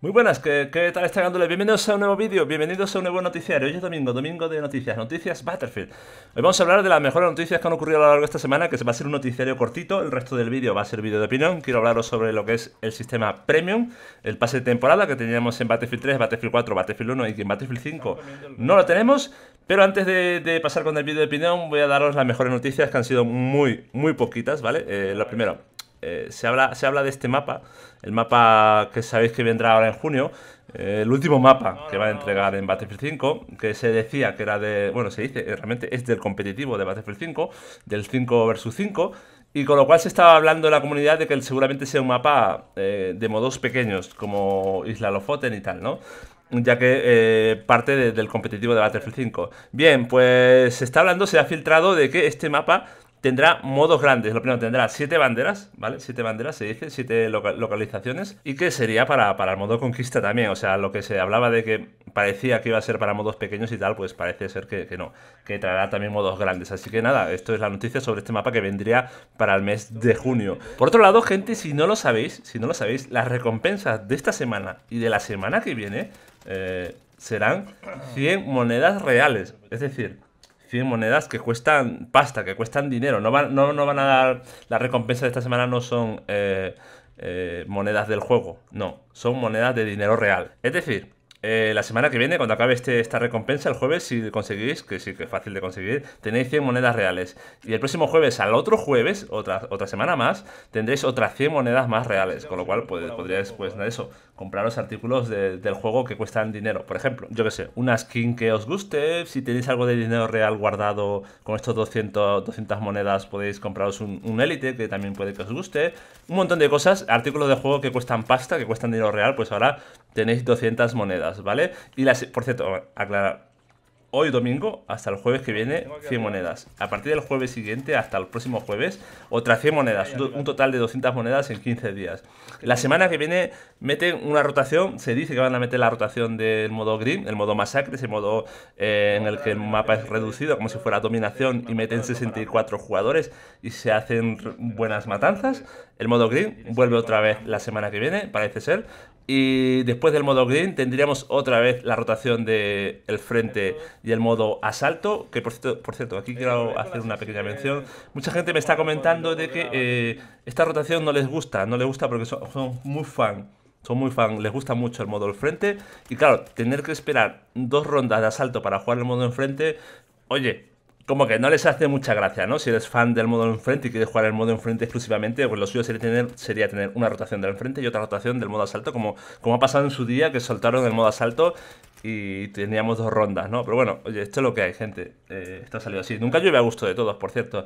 Muy buenas, ¿qué, tal está Bienvenidos a un nuevo vídeo, bienvenidos a un nuevo noticiario. Hoy es domingo, domingo de noticias, noticias Battlefield. Hoy vamos a hablar de las mejores noticias que han ocurrido a lo largo de esta semana, que va a ser un noticiario cortito, el resto del vídeo va a ser vídeo de opinión. Quiero hablaros sobre lo que es el sistema Premium, el pase de temporada que teníamos en Battlefield 3, Battlefield 4, Battlefield 1 y en Battlefield 5 no lo tenemos. Pero antes de, pasar con el vídeo de opinión, voy a daros las mejores noticias que han sido muy, muy poquitas, ¿vale? Eh, lo primero, eh, se, habla, se habla de este mapa, el mapa que sabéis que vendrá ahora en junio, eh, el último mapa que va a entregar en Battlefield 5, que se decía que era de, bueno, se dice, eh, realmente es del competitivo de Battlefield 5, del 5 vs 5. Y con lo cual se estaba hablando en la comunidad de que seguramente sea un mapa de modos pequeños, como Isla Lofoten y tal, ¿no? ya que parte del competitivo de Battlefield 5. Bien, pues se está hablando, se ha filtrado de que este mapa tendrá modos grandes. Lo primero, tendrá siete banderas, ¿vale? Siete banderas, se dice, siete localizaciones. Y que sería para, el modo conquista también. O sea, lo que se hablaba de que parecía que iba a ser para modos pequeños y tal, pues parece ser que, no. Que traerá también modos grandes. Así que nada, esto es la noticia sobre este mapa que vendría para el mes de junio. Por otro lado, gente, si no lo sabéis, si no lo sabéis, las recompensas de esta semana y de la semana que viene... Eh, serán 100 monedas reales. Es decir, 100 monedas que cuestan pasta, que cuestan dinero. No van, no, no van a dar. la recompensa de esta semana no son eh, eh, monedas del juego, no, son monedas de dinero real. Es decir, eh, la semana que viene, cuando acabe este, esta recompensa, el jueves, si conseguís, que sí que es fácil de conseguir, tenéis 100 monedas reales. Y el próximo jueves, al otro jueves, otra, otra semana más, tendréis otras 100 monedas más reales. Con lo cual pues, podríais, pues eso, compraros artículos del juego que cuestan dinero. Por ejemplo, yo que sé, una skin que os guste, si tenéis algo de dinero real guardado con estos 200, 200 monedas, podéis compraros un élite que también puede que os guste. Un montón de cosas, artículos de juego que cuestan pasta, que cuestan dinero real, pues ahora tenéis 200 monedas, ¿vale? Y las, por cierto, aclarar, hoy domingo hasta el jueves que viene 100 monedas. A partir del jueves siguiente hasta el próximo jueves otras 100 monedas, un total de 200 monedas en 15 días. La semana que viene meten una rotación, se dice que van a meter la rotación del modo green, el modo masacre, ese modo eh, en el que el mapa es reducido como si fuera dominación y meten 64 jugadores y se hacen buenas matanzas. El modo green vuelve otra vez la semana que viene, parece ser, y después del modo green tendríamos otra vez la rotación del frente y el modo asalto, que por cierto, por cierto aquí quiero hacer una pequeña mención. Mucha gente me está comentando de que eh, esta rotación no les gusta, no les gusta porque son, muy fan son muy fan, les gusta mucho el modo del frente. Y claro, tener que esperar dos rondas de asalto para jugar el modo enfrente, oye, como que no les hace mucha gracia, ¿no? Si eres fan del modo enfrente y quieres jugar el modo enfrente exclusivamente, pues lo suyo sería tener, sería tener una rotación del enfrente y otra rotación del modo asalto, como, como ha pasado en su día que soltaron el modo asalto y teníamos dos rondas, ¿no? Pero bueno, oye, esto es lo que hay, gente. está eh, esto ha salido así. Nunca llueve a gusto de todos, por cierto.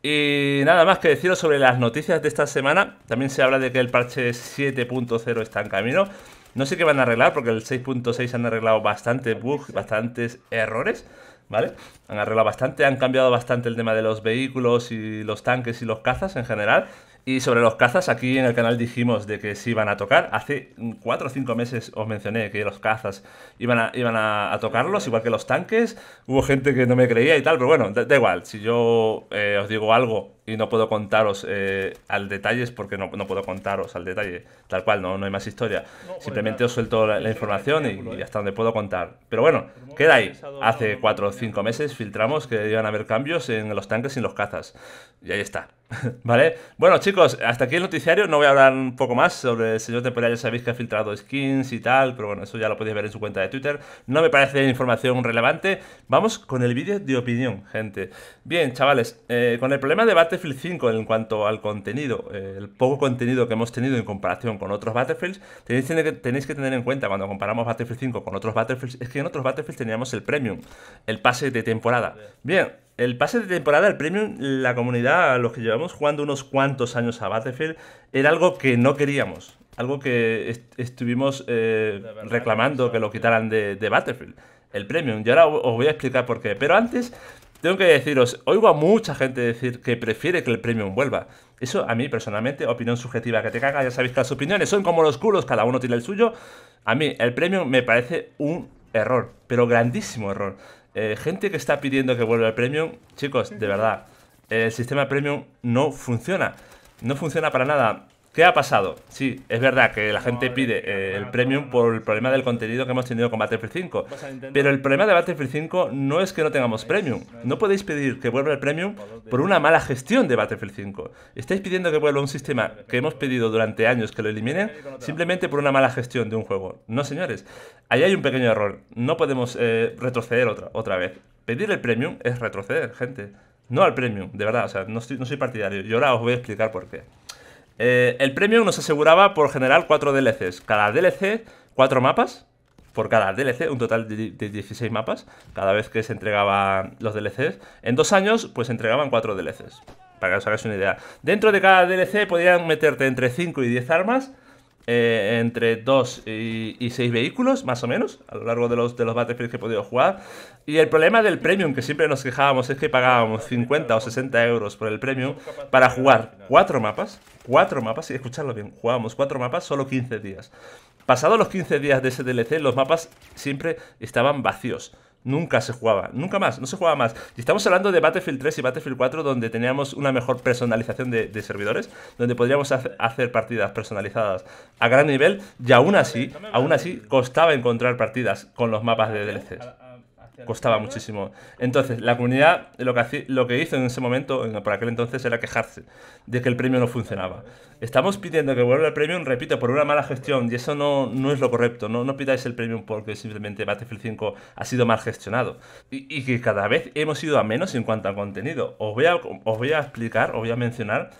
Y nada más que deciros sobre las noticias de esta semana. También se habla de que el parche 7.0 está en camino. No sé qué van a arreglar, porque el 6.6 han arreglado bastantes bugs, bastantes errores. ¿vale? Han arreglado bastante, han cambiado bastante el tema de los vehículos y los tanques y los cazas en general. Y sobre los cazas, aquí en el canal dijimos de que se iban a tocar. Hace 4 o 5 meses os mencioné que los cazas iban a, iban a, tocarlos, igual que los tanques. Hubo gente que no me creía y tal, pero bueno, da, igual. Si yo eh, os digo algo y no puedo contaros eh, al detalle, porque no, no, puedo contaros al detalle, tal cual, no, no hay más historia. Simplemente os suelto la, información y, hasta ¿eh? donde puedo contar. Pero bueno, queda ahí. Hace 4 o 5 meses filtramos que iban a haber cambios en los tanques y en los cazas. Y ahí está. ¿Vale? Bueno, chicos, hasta aquí el noticiario. No voy a hablar un poco más sobre el señor temporal. Ya sabéis que ha filtrado skins y tal, pero bueno, eso ya lo podéis ver en su cuenta de Twitter. No me parece información relevante. Vamos con el vídeo de opinión, gente. Bien, chavales, eh, con el problema de debate Battlefield 5 en cuanto al contenido, eh, el poco contenido que hemos tenido en comparación con otros Battlefields, tenéis, que tener en cuenta cuando comparamos Battlefield 5 con otros Battlefields, es que en otros Battlefields teníamos el Premium, el pase de temporada. Bien, el pase de temporada, el Premium, la comunidad, los que llevamos jugando unos cuantos años a Battlefield, era algo que no queríamos algo que estuvimos eh, reclamando que lo quitaran de, Battlefield, el Premium. Y ahora os voy a explicar por qué. Pero antes, tengo que deciros, oigo a mucha gente decir que prefiere que el premium vuelva. Eso a mí personalmente, opinión subjetiva que te caga, ya sabéis que las opiniones son como los culos, cada uno tiene el suyo. A mí el premium me parece un error, pero grandísimo error. Eh, gente que está pidiendo que vuelva el premium, chicos, de verdad, el sistema premium no funciona. No funciona para nada. ¿Qué ha pasado? Sí, es verdad que la gente pide eh, el premium por el problema del contenido que hemos tenido con Battlefield 5. Pero el problema de Battlefield 5 no es que no tengamos premium. No podéis pedir que vuelva el premium por una mala gestión de Battlefield 5. Estáis pidiendo que vuelva un sistema que hemos pedido durante años que lo eliminen simplemente por una mala gestión de un juego. No, señores. Ahí hay un pequeño error. No podemos eh, retroceder otra, otra vez. Pedir el premium es retroceder, gente. No al premium, de verdad. O sea, no soy partidario. Y ahora os voy a explicar por qué. Eh, el premio nos aseguraba por general 4 DLCs. Cada DLC, 4 mapas. Por cada DLC, un total de, 16 mapas. Cada vez que se entregaban los DLCs. En dos años, pues entregaban 4 DLCs. Para que os hagáis una idea. Dentro de cada DLC podían meterte entre 5 y 10 armas. Eh, entre 2 y, 6 vehículos, más o menos, a lo largo de los, de los que he podido jugar. Y el problema del Premium, que siempre nos quejábamos, es que pagábamos 50 o 60 euros por el Premium para jugar 4 mapas, 4 mapas, y escucharlo bien, jugábamos 4 mapas solo 15 días. Pasados los 15 días de ese DLC, los mapas siempre estaban vacíos nunca se jugaba, nunca más, no se jugaba más. Y estamos hablando de Battlefield 3 y Battlefield 4, donde teníamos una mejor personalización de, servidores, donde podríamos hacer partidas personalizadas a gran nivel, y aún así, aún así, costaba encontrar partidas con los mapas de DLCs. Costaba muchísimo. Entonces, la comunidad lo que, lo que hizo en ese momento, por aquel entonces, era quejarse de que el premio no funcionaba. Estamos pidiendo que vuelva el premio, repito, por una mala gestión, y eso no, no es lo correcto. No, no pidáis el premio porque simplemente Battlefield 5 ha sido mal gestionado. Y, que cada vez hemos ido a menos en cuanto a contenido. Os voy a, os voy a explicar, os voy a mencionar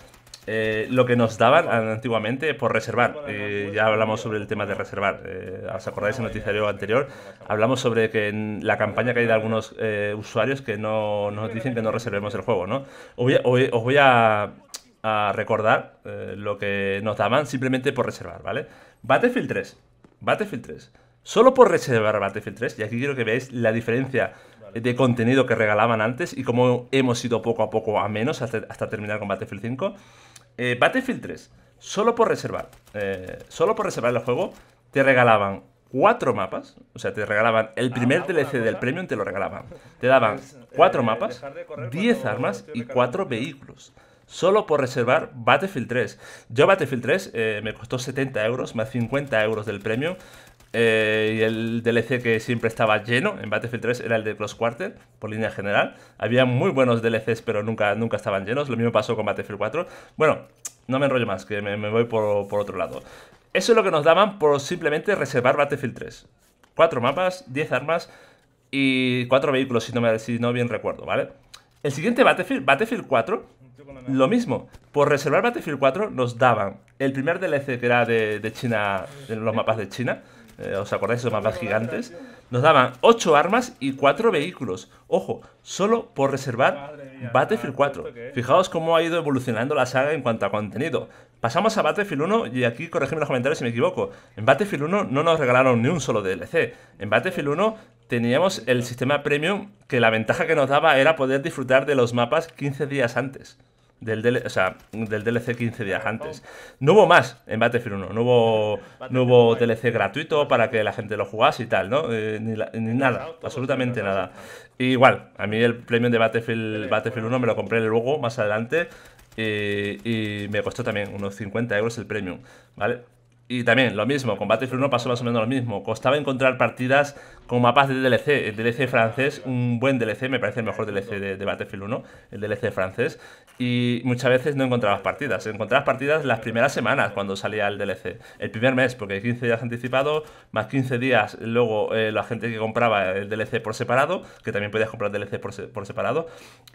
eh, lo que nos daban antiguamente por reservar. Eh, ya hablamos sobre el tema de reservar. Eh, ¿Os acordáis el noticiario anterior? Hablamos sobre que en la campaña que hay de algunos usuarios que no, nos dicen que no reservemos el juego, ¿no? os voy a, recordar lo que nos daban simplemente por reservar, ¿vale? Battlefield 3. Battlefield 3. Solo por reservar Battlefield 3, y aquí quiero que veáis la diferencia de contenido que regalaban antes y cómo hemos ido poco a poco a menos hasta terminar con Battlefield 5. Eh, Battlefield 3, solo por reservar, eh, solo por reservar el juego, te regalaban cuatro mapas, o sea, te regalaban el ah, primer DLC del premium, te lo regalaban. Te daban eh, cuatro mapas, 10 armas y cuatro vehículos. Solo por reservar Battlefield 3. Yo Battlefield 3 me costó 70 euros, más 50 euros del premio. Eh, y el DLC que siempre estaba lleno en Battlefield 3 era el de Cross Quarter, por línea general. Había muy buenos DLCs, pero nunca, nunca estaban llenos. Lo mismo pasó con Battlefield 4. Bueno, no me enrollo más, que me, voy por, otro lado. Eso es lo que nos daban por simplemente reservar Battlefield 3. Cuatro mapas, 10 armas y cuatro vehículos, si no, me, bien recuerdo, ¿vale? El siguiente Battlefield, Battlefield 4, lo mismo. Por reservar Battlefield 4 nos daban el primer DLC que era de, de China, de los mapas de China, eh, ¿os acordáis de esos mapas gigantes? Nos daban 8 armas y 4 vehículos. Ojo, solo por reservar Battlefield 4. Fijaos cómo ha ido evolucionando la saga en cuanto a contenido. Pasamos a Battlefield 1 y aquí corregidme los comentarios si me equivoco. En Battlefield 1 no nos regalaron ni un solo DLC. En Battlefield 1 teníamos el sistema premium que la ventaja que nos daba era poder disfrutar de los mapas 15 días antes. Del, o sea, del DLC 15 días antes. No hubo más en Battlefield 1, no hubo, DLC eh. gratuito para que la gente lo jugase y tal, ¿no? Eh, ni, nada, absolutamente nada. igual, a mí el premium de Battlefield, Battlefield 1 me lo compré luego, más adelante, y, me costó también unos 50 euros el premium, ¿vale? Y también lo mismo, con Battlefield 1 pasó más o menos lo mismo. Costaba encontrar partidas con mapas de DLC, el DLC francés, un buen DLC, me parece el mejor DLC de, Battlefield 1, el DLC francés, y muchas veces no encontrabas partidas, encontrabas partidas las primeras semanas cuando salía el DLC, el primer mes, porque 15 días anticipado, más 15 días luego eh, la gente que compraba el DLC por separado, que también podías comprar DLC por, separado,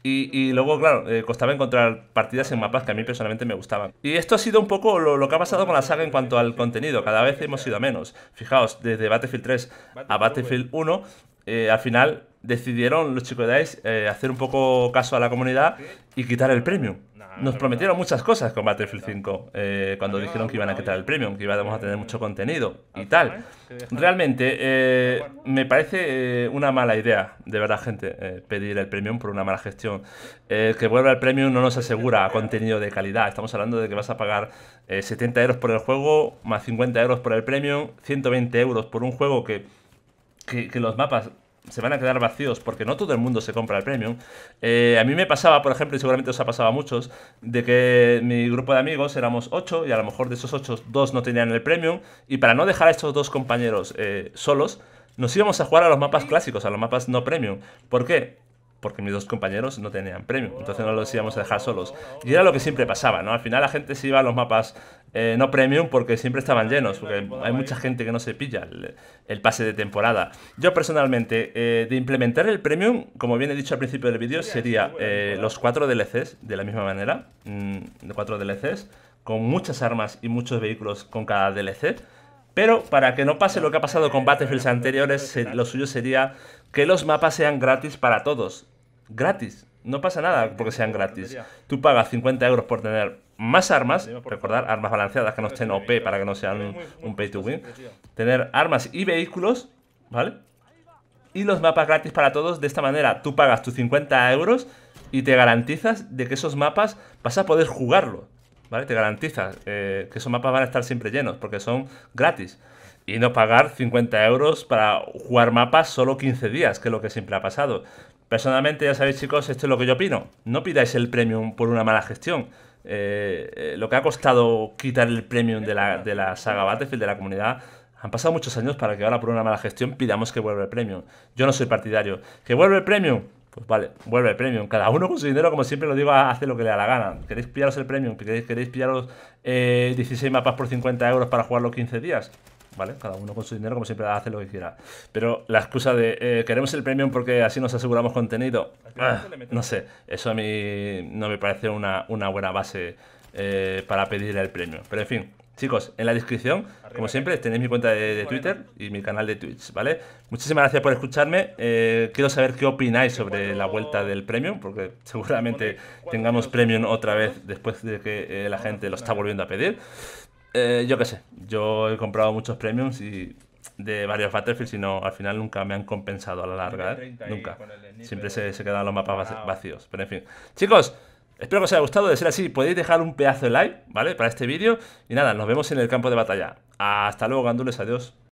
y, y, luego, claro, eh, costaba encontrar partidas en mapas que a mí personalmente me gustaban. Y esto ha sido un poco lo, lo que ha pasado con la saga en cuanto al contenido, cada vez hemos ido a menos. Fijaos, desde Battlefield 3 a Battlefield 1, eh, al final decidieron los chicos de DICE eh, hacer un poco caso a la comunidad y quitar el premium. Nos prometieron muchas cosas con Battlefield 5 eh, cuando dijeron que iban a quitar el premium, que íbamos a tener mucho contenido y tal. Realmente me parece una mala idea, de verdad gente, pedir el premium por una mala gestión. que vuelva el premium no nos asegura contenido de calidad. Estamos hablando de que vas a pagar 70 euros por el juego, más 50 euros por el premium, 120 euros por un juego que que, los mapas se van a quedar vacíos porque no todo el mundo se compra el premium. Eh, a mí me pasaba, por ejemplo, y seguramente os ha pasado a muchos, de que mi grupo de amigos éramos 8 y a lo mejor de esos 8, dos no tenían el premium y para no dejar a estos dos compañeros eh, solos, nos íbamos a jugar a los mapas clásicos, a los mapas no premium. ¿Por qué? porque mis dos compañeros no tenían premium, entonces no los íbamos a dejar solos. Y era lo que siempre pasaba, ¿no? Al final la gente se iba a los mapas eh, no premium porque siempre estaban llenos, porque hay mucha gente que no se pilla el, pase de temporada. Yo personalmente, eh, de implementar el premium, como bien he dicho al principio del vídeo, sería eh, los cuatro DLCs de la misma manera, de mm, cuatro DLCs, con muchas armas y muchos vehículos con cada DLC. Pero para que no pase lo que ha pasado con Battlefields anteriores, lo suyo sería que los mapas sean gratis para todos. Gratis. No pasa nada porque sean gratis. Tú pagas 50 euros por tener más armas, recordar, armas balanceadas que no estén OP para que no sean un, pay to win. Tener armas y vehículos, ¿vale? Y los mapas gratis para todos. De esta manera tú pagas tus 50 euros y te garantizas de que esos mapas vas a poder jugarlo. ¿Vale? Te garantizas eh, que esos mapas van a estar siempre llenos porque son gratis y no pagar 50 euros para jugar mapas solo 15 días, que es lo que siempre ha pasado. Personalmente, ya sabéis chicos, esto es lo que yo opino. No pidáis el premium por una mala gestión. Eh, eh, lo que ha costado quitar el premium de la, saga Battlefield, de la comunidad, han pasado muchos años para que ahora por una mala gestión pidamos que vuelva el premium. Yo no soy partidario. ¿Que vuelva el premium? Pues vale, vuelve el premium. Cada uno con su dinero, como siempre lo digo, hace lo que le da la gana. ¿Queréis pillaros el premium? ¿Queréis, queréis pillaros 16 eh, mapas por 50 euros para jugarlo 15 días? ¿vale? Cada uno con su dinero, como siempre, hace lo que quiera. Pero la excusa de eh, queremos el premium porque así nos aseguramos contenido, ah, no sé, eso a mí no me parece una, una buena base eh, para pedir el premio. Pero en fin, Chicos, en la descripción, como ¿eh? siempre, tenéis mi cuenta de, Twitter y mi canal de Twitch, ¿vale? Muchísimas gracias por escucharme. quiero saber qué opináis sobre la vuelta del Premium, porque seguramente tengamos Premium otra vez después de que la gente lo está volviendo a pedir. Eh, yo qué sé, yo he comprado muchos premiums y de varios y no, al final nunca me han compensado a la larga, ¿eh? Nunca. Siempre se, quedan los mapas vacíos. Pero en fin. Chicos, espero que os haya gustado. De ser así, podéis dejar un pedazo de like, ¿vale? Para este vídeo. Y nada, nos vemos en el campo de batalla. Hasta luego, gandules. Adiós.